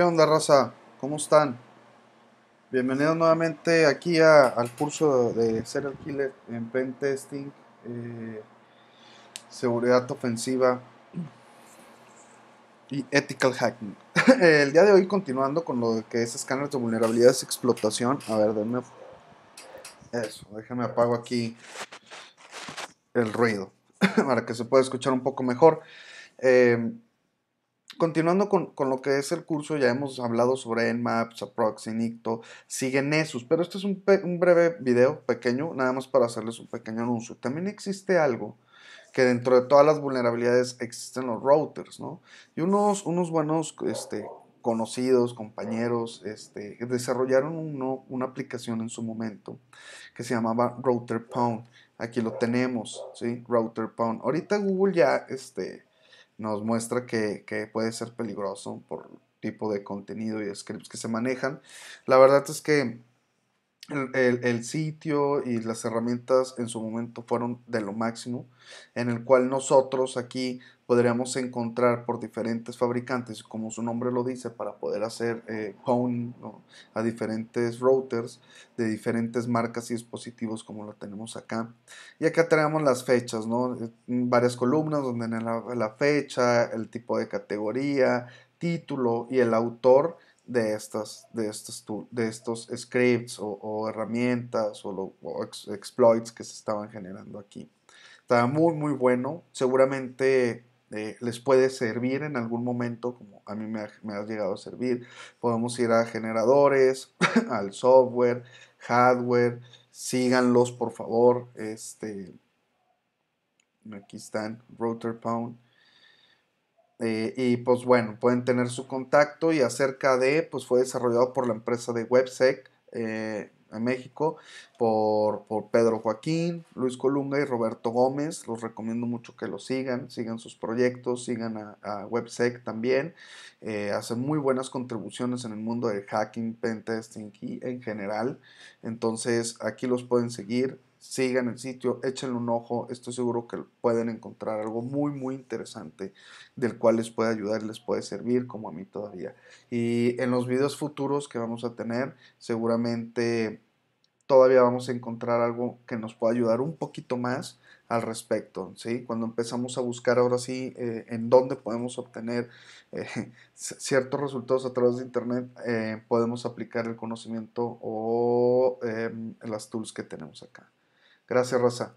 ¿Qué onda, raza? ¿Cómo están? Bienvenidos nuevamente aquí al curso de ser alquiler en Pen Testing, eh, Seguridad Ofensiva y Ethical Hacking. El día de hoy, continuando con lo que es escáneres de vulnerabilidades y explotación. A ver, denme. Eso, déjame apago aquí el ruido para que se pueda escuchar un poco mejor. Eh, continuando con, lo que es el curso, ya hemos hablado sobre Nmaps, Aprox, Nicto, siguen esos, pero este es un, breve video pequeño, nada más para hacerles un pequeño anuncio. También existe algo que dentro de todas las vulnerabilidades existen los routers, ¿no? Y unos, unos buenos este, conocidos, compañeros, este, desarrollaron una aplicación en su momento que se llamaba Router Aquí lo tenemos, ¿sí? Router Pound. Ahorita Google ya, este, nos muestra que, puede ser peligroso por tipo de contenido y scripts que se manejan. La verdad es que el, sitio y las herramientas en su momento fueron de lo máximo, en el cual nosotros aquí podríamos encontrar por diferentes fabricantes, como su nombre lo dice, para poder hacer eh, a diferentes routers de diferentes marcas y dispositivos como lo tenemos acá. Y acá tenemos las fechas, ¿no? Eh, varias columnas donde en la fecha, el tipo de categoría, título y el autor de estas, de estos, de estos scripts o, herramientas o, exploits que se estaban generando aquí. Está muy, muy bueno. Seguramente eh, les puede servir en algún momento, como a mí me ha, llegado a servir. Podemos ir a generadores, al software, hardware. Síganlos, por favor. Este, aquí están, Router Pound. Eh, y pues bueno, pueden tener su contacto y acerca de, pues fue desarrollado por la empresa de WebSec eh, en México, por, por, Pedro Joaquín, Luis Colunga y Roberto Gómez. Los recomiendo mucho que lo sigan, sigan sus proyectos, sigan a, WebSec también. Eh, hacen muy buenas contribuciones en el mundo de hacking, pentesting y en general. Entonces aquí los pueden seguir sigan el sitio, échenle un ojo, estoy seguro que pueden encontrar algo muy muy interesante del cual les puede ayudar les puede servir como a mí todavía. Y en los videos futuros que vamos a tener, seguramente todavía vamos a encontrar algo que nos pueda ayudar un poquito más al respecto, ¿sí? Cuando empezamos a buscar ahora sí eh, en dónde podemos obtener eh, ciertos resultados a través de Internet, eh, podemos aplicar el conocimiento o em, las tools que tenemos acá. Gracias, Rosa.